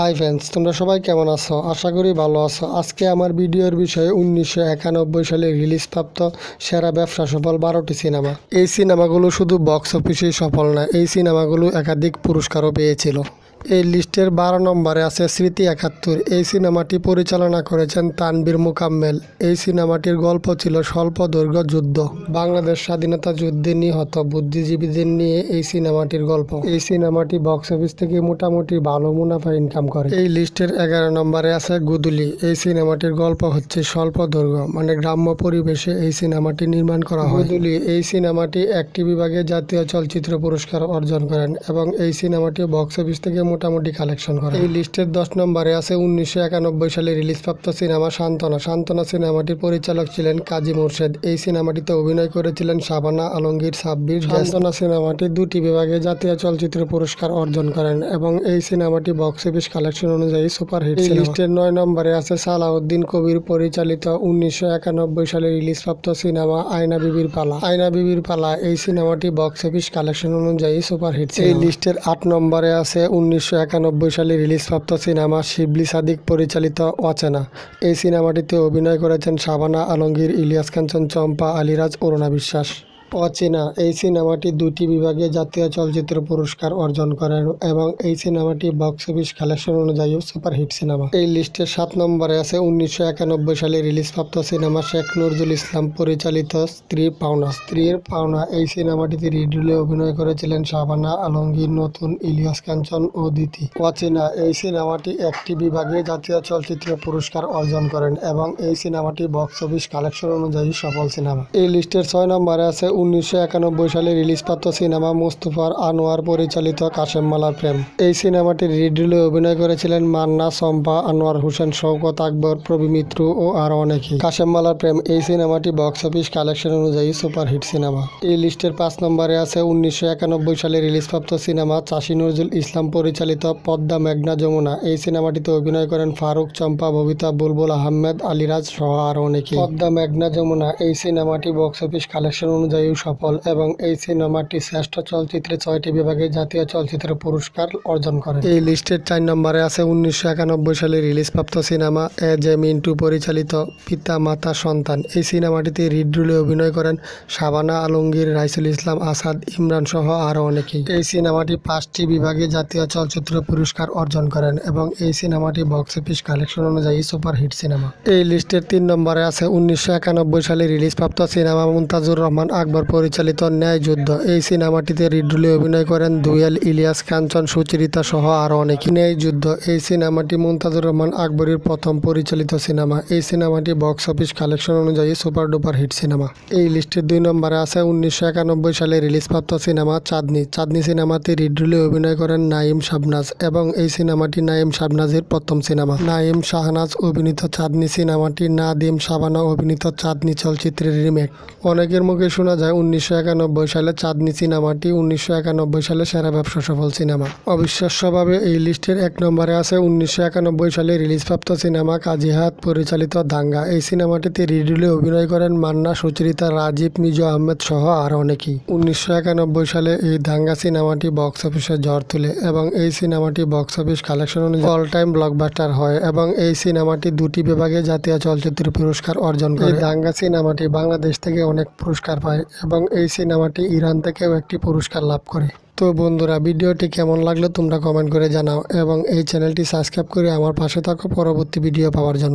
hi friends তোমরা সবাই কেমন আছো আশা করি ভালো আছো আজকে আমার ভিডিওর বিষয়ে উনিশশো একানব্বই সালে রিলিজপ্রাপ্ত সেরা ব্যবসা সফল বারোটি সিনেমা এই সিনেমাগুলো শুধু বক্স অফিসেই সফল না এই সিনেমাগুলো একাধিক পুরস্কারও পেয়েছিল এই লিস্টের বারো নম্বরে আছে স্মৃতি একাত্তর এই সিনেমাটি পরিচালনা করেছেন তানবীর মুকাম্মেল এই সিনেমাটির গল্প ছিল স্বল্প দৈর্ঘ্য যুদ্ধ বাংলাদেশ স্বাধীনতা যুদ্ধে নিহত বুদ্ধিজীবীদের নিয়ে এই সিনেমাটির গল্প এই সিনেমাটি বক্স অফিস থেকে মোটামুটি ভালো মুনাফা ইনকাম করে এই লিস্টের এগারো নম্বরে আছে গুদুলি এই সিনেমাটির গল্প হচ্ছে স্বল্প দৈর্ঘ্য মানে গ্রাম্য পরিবেশে এই সিনেমাটি নির্মাণ করা হয় গুদুলি এই সিনেমাটি একটি বিভাগে জাতীয় চলচ্চিত্র পুরস্কার অর্জন করেন এবং এই সিনেমাটি বক্স অফিস থেকে মোটামুটি কালেকশন করা এই লিস্টের দশ নম্বরে আছে উনিশশো একানব্বই সালে রিলিজপ্রাপ্ত সিনেমা সান্ত্বনা সান্ত্বনা সিনেমাটির পরিচালক ছিলেন কাজী মোর্শেদ এই সিনেমাটিতে অভিনয় করেছিলেন শাবানা আলমগীর সাব্বির সান্ত্বনা সিনেমাটি দুটি বিভাগে জাতীয় চলচ্চিত্র পুরস্কার অর্জন করেন এবং এই সিনেমাটি বক্স অফিস কালেকশন অনুযায়ী সুপারহিট লিস্টের নয় নম্বরে আছে সালাউদ্দিন কবির পরিচালিত উনিশশো একানব্বই সালে রিলিজপ্রাপ্ত সিনেমা আয়না বিবির পালা আয়না বিবির পালা এই সিনেমাটি বক্স অফিস কালেকশন অনুযায়ী সুপারহিট এই লিস্টের আট নম্বরে আছে উনিশ উনিশশো সালে রিলিজপ্রাপ্ত সিনেমা শিবলি সাদিক পরিচালিত অচেনা এই সিনেমাটিতে অভিনয় করেছেন শাবানা আলমগীর ইলিয়াস কাঞ্চন চম্পা আলিরাজ অরুণা বিশ্বাস অচেনা এই সিনেমাটি দুটি বিভাগে জাতীয় চলচ্চিত্র পুরস্কার অর্জন করেন এবং এই সিনেমাটি বক্স অফিস কালেকশন অনুযায়ী সুপারহিট সিনেমা এই লিস্টে সাত নম্বরে আছে উনিশশো একানব্বই সালে রিলিজপ্রাপ্ত সিনেমা শেখ নজরুল ইসলাম পরিচালিত স্ত্রী পাওনা স্ত্রীর পাওনা এই সিনেমাটিতে রিডুলে অভিনয় করেছিলেন শাবানা আলমগীর নতুন ইলিয়াস কাঞ্চন ও দিতি অচেনা এই সিনেমাটি একটি বিভাগে জাতীয় চলচ্চিত্র পুরস্কার অর্জন করেন এবং এই সিনেমাটি বক্স অফিস কালেকশন অনুযায়ী সফল সিনেমা এই লিস্টের ছয় নম্বরে আছে উনিশশো সালে রিলিজপ্রাপ্ত সিনেমা মুস্তফার আনোয়ার পরিচালিত কাশেম মালার প্রেম এই সিনেমাটি রিডিলে অভিনয় করেছিলেন মান্না সম্পা আনোয়ার হোসেন শওকত আকবর প্রবি মিত্র ও আরও অনেকে কাশেম মালার প্রেম এই সিনেমাটি বক্স অফিস কালেকশন অনুযায়ী সুপারহিট সিনেমা এই লিস্টের পাঁচ নম্বরে আছে উনিশশো সালে রিলিজপ্রাপ্ত সিনেমা চাষি নজরুল ইসলাম পরিচালিত পদ্মা মেঘনা যমুনা এই সিনেমাটিতে অভিনয় করেন ফারুক চম্পা ববিতা বুলবুল আহমেদ আলিরাজ সহ আরও অনেকে পদ্মা মেঘনা যমুনা এই সিনেমাটি বক্স অফিস কালেকশন অনুযায়ী অনুযায়ী সফল এবং এই সিনেমাটি শ্রেষ্ঠ চলচ্চিত্রে ছয়টি বিভাগে জাতীয় চলচ্চিত্র পুরস্কার অর্জন করে এই লিস্টের চার নম্বরে আছে উনিশশো সালে রিলিজ প্রাপ্ত সিনেমা এ জে মিন্টু পরিচালিত পিতা মাতা সন্তান এই সিনেমাটিতে রিডরুলে অভিনয় করেন শাবানা আলমগীর রাইসুল ইসলাম আসাদ ইমরান সহ আরও অনেকেই এই সিনেমাটি পাঁচটি বিভাগে জাতীয় চলচ্চিত্র পুরস্কার অর্জন করেন এবং এই সিনেমাটি বক্স অফিস কালেকশন অনুযায়ী সুপারহিট সিনেমা এই লিস্টের তিন নম্বরে আছে উনিশশো সালে রিলিজ প্রাপ্ত সিনেমা মুমতাজুর রহমান আকবর নভেম্বর পরিচালিত ন্যায় যুদ্ধ এই সিনেমাটিতে রিডুলি অভিনয় করেন দুয়েল ইলিয়াস কাঞ্চন সুচরিতা সহ আরও অনেকে ন্যায় যুদ্ধ এই সিনেমাটি মুমতাজুর রহমান আকবরীর প্রথম পরিচালিত সিনেমা এই সিনেমাটি বক্স অফিস কালেকশন অনুযায়ী সুপার ডুপার হিট সিনেমা এই লিস্টে দুই নম্বরে আছে উনিশশো সালে রিলিজপ্রাপ্ত সিনেমা চাঁদনি চাঁদনি সিনেমাতে রিডুলি অভিনয় করেন নাইম শাবনাজ এবং এই সিনেমাটি নাইম শাবনাজের প্রথম সিনেমা নাইম শাহনাজ অভিনীত চাঁদনি সিনেমাটি নাদিম শাবানা অভিনীত চাঁদনি চলচ্চিত্রের রিমেক অনেকের মুখে শোনা যায় যায় উনিশশো একানব্বই সালে চাঁদনি সিনেমাটি উনিশশো একানব্বই সালে সেরা ব্যবসা সফল সিনেমা অবিশ্বাস্যভাবে এই লিস্টের এক নম্বরে আছে উনিশশো একানব্বই সালে রিলিজপ্রাপ্ত সিনেমা কাজিহাত পরিচালিত দাঙ্গা এই সিনেমাটিতে রিডিলে অভিনয় করেন মান্না সুচরিতা রাজীব মিজু আহমেদ সহ আর অনেকেই উনিশশো একানব্বই সালে এই দাঙ্গা সিনেমাটি বক্স অফিসে ঝড় তুলে এবং এই সিনেমাটি বক্স অফিস কালেকশন অনুযায়ী অল টাইম ব্লকবাস্টার হয় এবং এই সিনেমাটি দুটি বিভাগে জাতীয় চলচ্চিত্র পুরস্কার অর্জন করে দাঙ্গা সিনেমাটি বাংলাদেশ থেকে অনেক পুরস্কার পায় এবং এই সিনেমাটি ইরান থেকেও একটি পুরস্কার লাভ করে তো বন্ধুরা ভিডিওটি কেমন লাগলো তোমরা কমেন্ট করে জানাও এবং এই চ্যানেলটি সাবস্ক্রাইব করে আমার পাশে থাকো পরবর্তী ভিডিও পাওয়ার জন্য